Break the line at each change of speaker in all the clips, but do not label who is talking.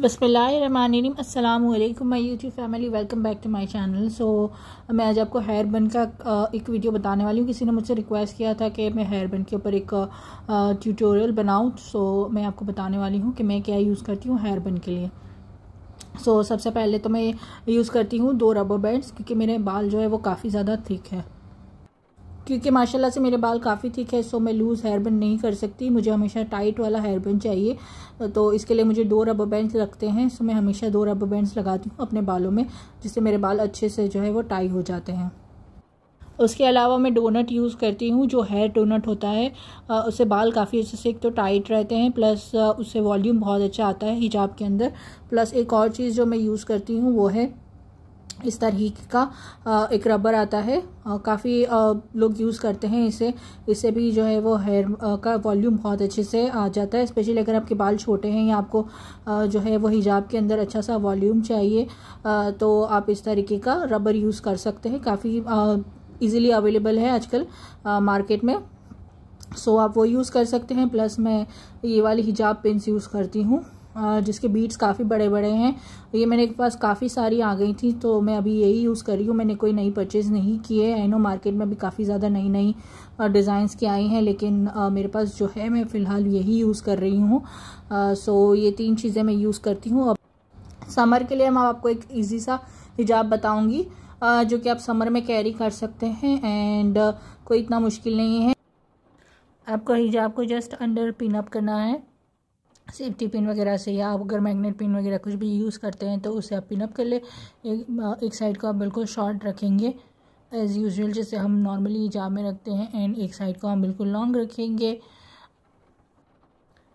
बसमिलीम अल्लाम my YouTube family welcome back to my channel so मैं आज आपको हेयर बन का एक वीडियो बताने वाली हूँ किसी ने मुझसे रिक्वेस्ट किया था कि मैं हेयर बन के ऊपर एक ट्यूटोरियल बनाऊँ सो मैं आपको बताने वाली हूँ कि मैं क्या यूज़ करती हूँ हेयर बन के लिए सो so, सबसे पहले तो मैं यूज़ करती हूँ दो रबर बैंड्स क्योंकि मेरे बाल जो है वो काफ़ी ज़्यादा थिक है क्योंकि माशाल्लाह से मेरे बाल काफ़ी थिक है सो मैं लूज़ हेयर बैंड नहीं कर सकती मुझे हमेशा टाइट वाला हेयर बैंड चाहिए तो इसके लिए मुझे दो रबर बैंड लगते हैं सो मैं हमेशा दो रबर बैंड्स लगाती हूँ अपने बालों में जिससे मेरे बाल अच्छे से जो है वो टाई हो जाते हैं उसके अलावा मैं डोनट यूज़ करती हूँ जो हेयर डोनट होता है उससे बाल काफ़ी अच्छे से एक तो टाइट रहते हैं प्लस उससे वॉल्यूम बहुत अच्छा आता है हिजाब के अंदर प्लस एक और चीज़ जो मैं यूज़ करती हूँ वो है इस तरह का एक रबर आता है काफ़ी लोग यूज़ करते हैं इसे इससे भी जो है वो हेयर का वॉल्यूम बहुत अच्छे से आ जाता है स्पेशली अगर आपके बाल छोटे हैं या आपको जो है वो हिजाब के अंदर अच्छा सा वॉल्यूम चाहिए तो आप इस तरीके का रबर यूज़ कर सकते हैं काफ़ी इजीली अवेलेबल है आजकल मार्केट में सो आप वो यूज़ कर सकते हैं प्लस मैं ये वाली हिजाब पेंस यूज़ करती हूँ जिसके बीट्स काफ़ी बड़े बड़े हैं ये मेरे पास काफ़ी सारी आ गई थी तो मैं अभी यही यूज़ कर रही हूँ मैंने कोई नई परचेज़ नहीं किए आई नो मार्केट में भी काफ़ी ज़्यादा नई नई डिज़ाइंस की आई हैं लेकिन मेरे पास जो है मैं फ़िलहाल यही यूज़ कर रही हूँ सो ये तीन चीज़ें मैं यूज़ करती हूँ अब समर के लिए मैं आपको एक ईजी सा हिजाब बताऊँगी जो कि आप समर में कैरी कर सकते हैं एंड कोई इतना मुश्किल नहीं है आपका हिजाब को जस्ट अंडर पिनअप करना है सेफ्टी पिन वगैरह से या आप अगर मैग्नेट पिन वगैरह कुछ भी यूज़ करते हैं तो उसे आप पिनअप कर ले एक, एक साइड को आप बिल्कुल शॉर्ट रखेंगे एज़ यूजल जैसे हम नॉर्मली हिजाब में रखते हैं एंड एक साइड को हम बिल्कुल लॉन्ग रखेंगे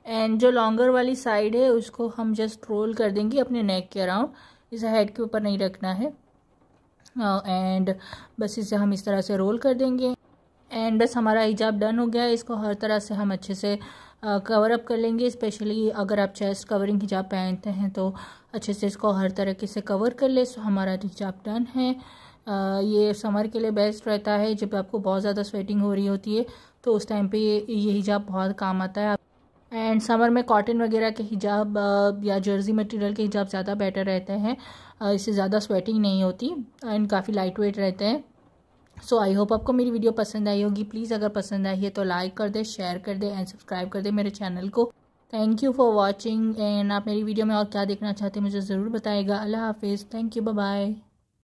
एंड जो लॉन्गर वाली साइड है उसको हम जस्ट रोल कर देंगे अपने नेक के अराउंड इसे हेड के ऊपर नहीं रखना है एंड uh, बस इसे हम इस तरह से रोल कर देंगे एंड बस हमारा हिजाब डन हो गया है इसको हर तरह से हम अच्छे से कवर अप कर लेंगे स्पेशली अगर आप चेस्ट कवरिंग हिजाब पहनते हैं तो अच्छे से इसको हर तरीके से कवर कर ले सो हमारा हिजाब डन है आ, ये समर के लिए बेस्ट रहता है जब आपको बहुत ज़्यादा स्वेटिंग हो रही होती है तो उस टाइम पे ये ये हिजाब बहुत काम आता है एंड समर में कॉटन वगैरह के हिजाब या जर्जी मटेरियल के हिजाब ज़्यादा बेटर रहते हैं इससे ज़्यादा स्वेटिंग नहीं होती एंड काफ़ी लाइट वेट रहते हैं सो आई होप आपको मेरी वीडियो पसंद आई होगी प्लीज़ अगर पसंद आई है तो लाइक कर दे शेयर कर दे एंड सब्सक्राइब कर दे मेरे चैनल को thank you for watching and आप मेरी वीडियो में और क्या देखना चाहते हैं मुझे ज़रूर बताएगा अल्लाह हाफिज़ थैंक यू बाय